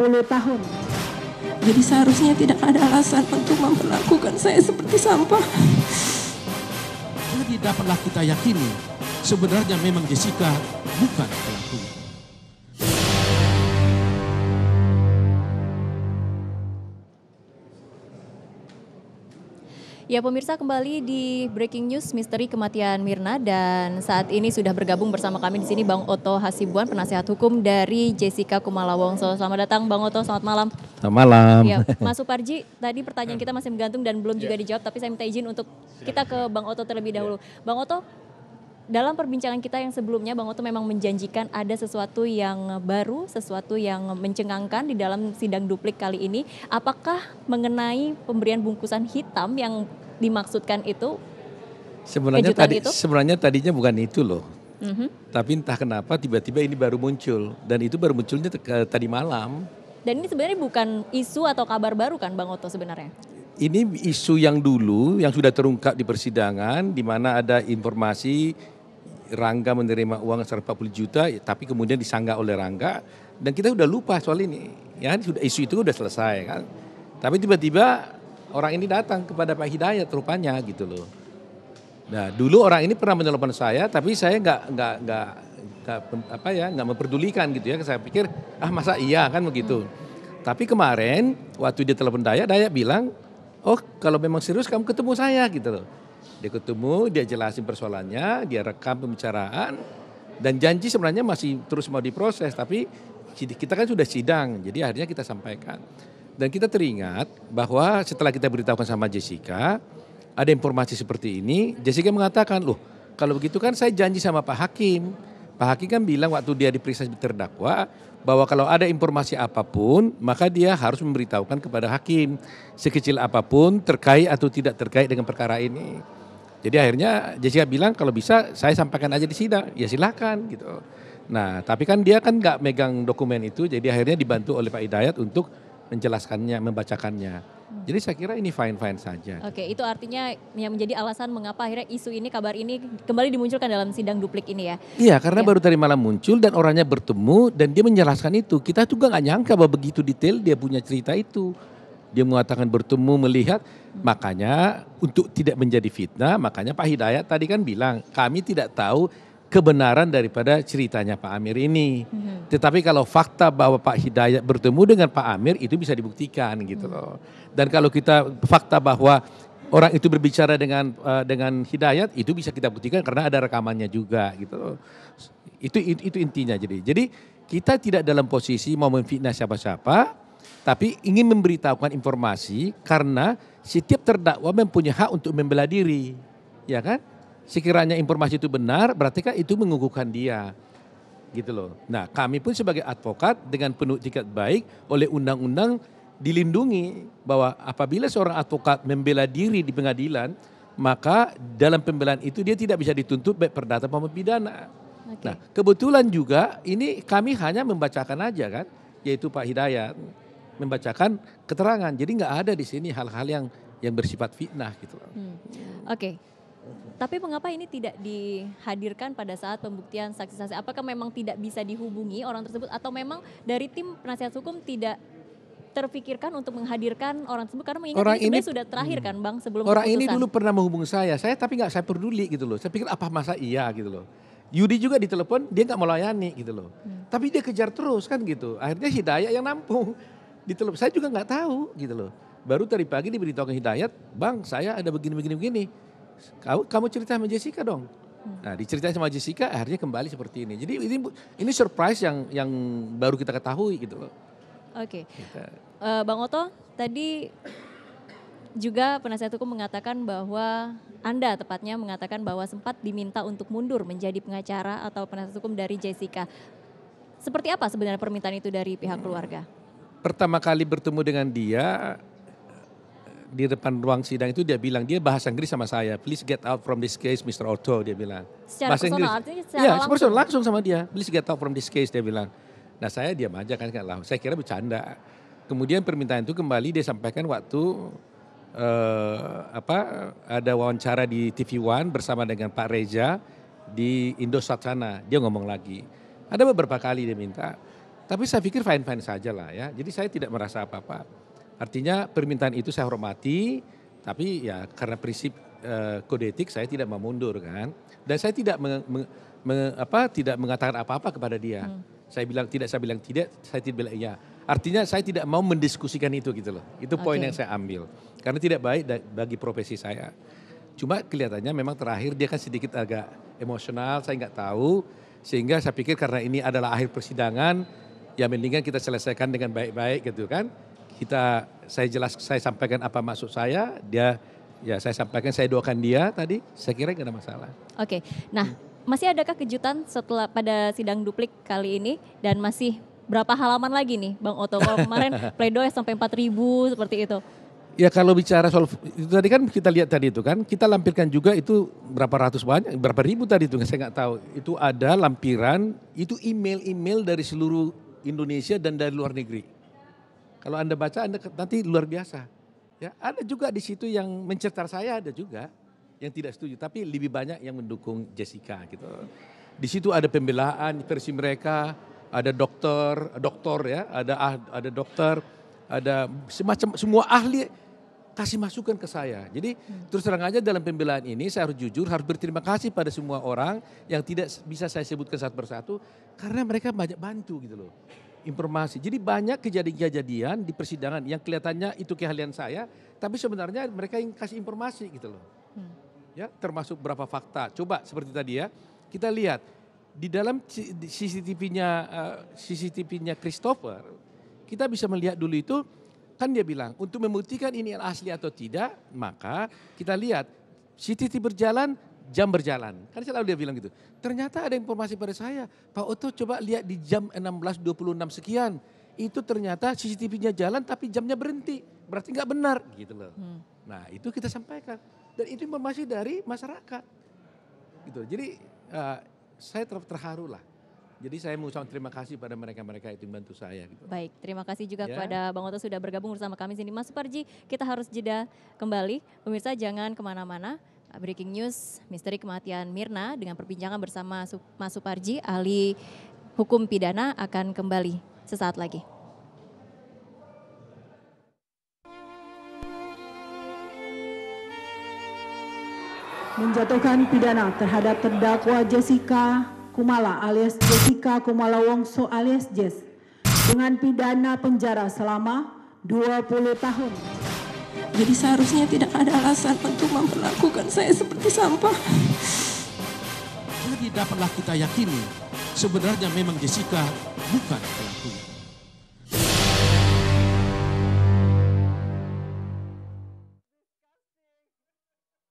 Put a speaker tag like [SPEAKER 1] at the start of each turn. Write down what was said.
[SPEAKER 1] 10 tahun. Jadi seharusnya tidak ada alasan untuk memperlakukan saya seperti
[SPEAKER 2] sampah. Tidak dapatlah kita yakini, sebenarnya memang Jessica bukan pelakunya.
[SPEAKER 1] Ya pemirsa kembali di Breaking News Misteri Kematian Mirna dan saat ini sudah bergabung bersama kami di sini Bang Oto Hasibuan penasehat hukum dari Jessica Kumala Wongso. Selamat datang Bang Oto, selamat malam.
[SPEAKER 2] Selamat malam. Ya, Mas
[SPEAKER 1] Suparji, tadi pertanyaan kita masih menggantung dan belum juga ya. dijawab tapi saya minta izin untuk kita ke Bang Oto terlebih ya. dahulu. Bang Oto, dalam perbincangan kita yang sebelumnya Bang Oto memang menjanjikan ada sesuatu yang baru, sesuatu yang mencengangkan di dalam sidang duplik kali ini. Apakah mengenai pemberian bungkusan hitam yang dimaksudkan itu?
[SPEAKER 2] Sebenarnya tadi itu? sebenarnya tadinya bukan itu loh. Mm-hmm. Tapi entah kenapa tiba-tiba ini baru muncul dan itu baru munculnya tadi malam.
[SPEAKER 1] Dan ini sebenarnya bukan isu atau kabar baru kan Bang Oto sebenarnya?
[SPEAKER 2] Ini isu yang dulu yang sudah terungkap di persidangan di mana ada informasi Rangga menerima uang 140 juta tapi kemudian disanggah oleh Rangga dan kita sudah lupa soal ini. Ya sudah isu itu sudah selesai kan. Tapi tiba-tiba orang ini datang kepada Pak Hidayat rupanya gitu loh. Nah dulu orang ini pernah menelpon saya tapi saya nggak nggak nggak apa ya nggak memperdulikan gitu ya. Saya pikir ah masa iya kan begitu. Hmm. Tapi kemarin waktu dia telepon Dayak, Dayak bilang, oh kalau memang serius kamu ketemu saya gitu loh. Dia ketemu, dia jelasin persoalannya, dia rekam pembicaraan, dan janji sebenarnya masih terus mau diproses, tapi kita kan sudah sidang, jadi akhirnya kita sampaikan. Dan kita teringat bahwa setelah kita beritahukan sama Jessica, ada informasi seperti ini, Jessica mengatakan, loh kalau begitu kan saya janji sama Pak Hakim. Pak Hakim kan bilang waktu dia diperiksa terdakwa, bahwa kalau ada informasi apapun, maka dia harus memberitahukan kepada hakim sekecil apapun terkait atau tidak terkait dengan perkara ini. Jadi akhirnya Jessica bilang kalau bisa saya sampaikan aja di sidang, ya silakan gitu. Nah, tapi kan dia kan nggak megang dokumen itu, jadi akhirnya dibantu oleh Pak Hidayat untuk menjelaskannya, membacakannya. Hmm. Jadi saya kira ini fine-fine saja.
[SPEAKER 1] Oke, itu artinya yang menjadi alasan mengapa akhirnya isu ini, kabar ini kembali dimunculkan dalam sidang duplik ini ya?
[SPEAKER 2] Iya, karena ya. baru tadi malam muncul dan orangnya bertemu dan dia menjelaskan itu. Kita juga nggak nyangka bahwa begitu detail dia punya cerita itu. Dia mengatakan bertemu, melihat, hmm. makanya untuk tidak menjadi fitnah, makanya Pak Hidayat tadi kan bilang, kami tidak tahu kebenaran daripada ceritanya Pak Amir ini. Hmm. Tetapi kalau fakta bahwa Pak Hidayat bertemu dengan Pak Amir itu bisa dibuktikan gitu mhm. loh. Dan kalau kita fakta bahwa orang itu berbicara dengan uh, dengan Hidayat itu bisa kita buktikan karena ada rekamannya juga gitu loh. Itu, itu itu intinya jadi. Jadi kita tidak dalam posisi mau memfitnah siapa-siapa tapi ingin memberitahukan informasi karena setiap terdakwa mempunyai hak untuk membela diri ya kan? Sekiranya informasi itu benar, berarti kan itu mengukuhkan dia. Gitu loh. Nah, kami pun sebagai advokat dengan penuh tiket baik oleh undang-undang dilindungi bahwa apabila seorang advokat membela diri di pengadilan, maka dalam pembelaan itu dia tidak bisa dituntut baik perdata maupun pidana. Okay. Nah, kebetulan juga ini kami hanya membacakan aja kan, yaitu Pak Hidayat membacakan keterangan. Jadi nggak ada di sini hal-hal yang yang bersifat fitnah gitu.
[SPEAKER 1] Hmm. Oke, okay. Tapi mengapa ini tidak dihadirkan pada saat pembuktian saksi-saksi? Apakah memang tidak bisa dihubungi orang tersebut atau memang dari tim penasihat hukum tidak terpikirkan untuk menghadirkan orang tersebut karena mengingat orang ini, sudah terakhir kan bang sebelum orang keputusan. ini dulu
[SPEAKER 2] pernah menghubungi saya saya tapi nggak saya peduli gitu loh saya pikir apa masa iya gitu loh Yudi juga ditelepon dia nggak melayani gitu loh hmm. tapi dia kejar terus kan gitu akhirnya Hidayat yang nampung ditelepon saya juga nggak tahu gitu loh baru tadi pagi diberitahu ke Hidayat bang saya ada begini begini begini kamu, kamu cerita sama Jessica dong. Hmm. Nah, diceritain sama Jessica akhirnya kembali seperti ini. Jadi ini ini surprise yang yang baru kita ketahui gitu loh. Oke. Okay. Uh,
[SPEAKER 1] eh, Bang Oto, tadi juga penasihat hukum mengatakan bahwa Anda tepatnya mengatakan bahwa sempat diminta untuk mundur menjadi pengacara atau penasihat hukum dari Jessica. Seperti apa sebenarnya permintaan itu dari pihak hmm. keluarga?
[SPEAKER 2] Pertama kali bertemu dengan dia, di depan ruang sidang itu dia bilang dia bahasa Inggris sama saya. Please get out from this case, Mr. Otto. Dia bilang. Secara bahasa personal, Inggris. Secara ya, langsung. langsung sama dia. Please get out from this case. Dia bilang. Nah saya diam aja kan nggak Saya kira bercanda. Kemudian permintaan itu kembali dia sampaikan waktu uh, apa ada wawancara di TV One bersama dengan Pak Reja di Indosat sana. Dia ngomong lagi. Ada beberapa kali dia minta. Tapi saya pikir fine-fine saja lah ya. Jadi saya tidak merasa apa-apa. Artinya permintaan itu saya hormati, tapi ya karena prinsip uh, kode etik saya tidak mau mundur kan. Dan saya tidak meng, meng, meng, apa tidak mengatakan apa-apa kepada dia. Hmm. Saya bilang tidak, saya bilang tidak, saya tidak bilang iya. Artinya saya tidak mau mendiskusikan itu gitu loh. Itu poin yang saya ambil. Karena tidak baik bagi profesi saya. Cuma kelihatannya memang terakhir dia kan sedikit agak emosional, saya nggak tahu. Sehingga saya pikir karena ini adalah akhir persidangan, ya mendingan kita selesaikan dengan baik-baik gitu kan kita saya jelas saya sampaikan apa maksud saya, dia ya saya sampaikan saya doakan dia tadi, saya kira nggak ada masalah.
[SPEAKER 1] Oke. Okay. Nah, masih adakah kejutan setelah pada sidang duplik kali ini dan masih berapa halaman lagi nih Bang Oto? Kalau kemarin pledoi sampai empat ribu seperti itu.
[SPEAKER 2] Ya kalau bicara soal itu tadi kan kita lihat tadi itu kan kita lampirkan juga itu berapa ratus banyak berapa ribu tadi itu saya nggak tahu itu ada lampiran itu email-email dari seluruh Indonesia dan dari luar negeri. Kalau Anda baca Anda nanti luar biasa. Ya, ada juga di situ yang mencetar saya ada juga yang tidak setuju, tapi lebih banyak yang mendukung Jessica gitu. Di situ ada pembelaan versi mereka, ada dokter, dokter ya, ada ah, ada dokter, ada semacam semua ahli kasih masukan ke saya. Jadi hmm. terus terang aja dalam pembelaan ini saya harus jujur, harus berterima kasih pada semua orang yang tidak bisa saya sebutkan satu persatu karena mereka banyak bantu gitu loh informasi. Jadi banyak kejadian-kejadian di persidangan yang kelihatannya itu keahlian saya, tapi sebenarnya mereka yang kasih informasi gitu loh. Hmm. Ya, termasuk berapa fakta. Coba seperti tadi ya, kita lihat di dalam CCTV-nya eh, CCTV-nya Christopher, kita bisa melihat dulu itu kan dia bilang untuk membuktikan ini asli atau tidak, maka kita lihat CCTV berjalan jam berjalan. Kan selalu dia bilang gitu. Ternyata ada informasi pada saya, Pak Oto coba lihat di jam 16.26 sekian. Itu ternyata CCTV-nya jalan tapi jamnya berhenti. Berarti nggak benar gitu loh. Hmm. Nah itu kita sampaikan. Dan itu informasi dari masyarakat. gitu. Jadi uh, saya ter terharu lah. Jadi saya mengucapkan terima kasih pada mereka-mereka itu membantu saya. Gitu.
[SPEAKER 1] Baik, terima kasih juga ya. kepada Bang Oto sudah bergabung bersama kami sini. Mas Suparji, kita harus jeda kembali. Pemirsa jangan kemana-mana, Eh, breaking News Misteri Kematian Mirna dengan perbincangan bersama Mas Suparji ahli hukum pidana akan kembali sesaat lagi. Menjatuhkan pidana terhadap terdakwa Jessica Kumala alias Jessica Kumala Wongso alias Jess dengan pidana penjara selama 20 tahun. Jadi seharusnya tidak ada alasan untuk memperlakukan saya seperti
[SPEAKER 2] sampah. Jadi dapatlah kita yakini sebenarnya memang Jessica bukan pelakunya.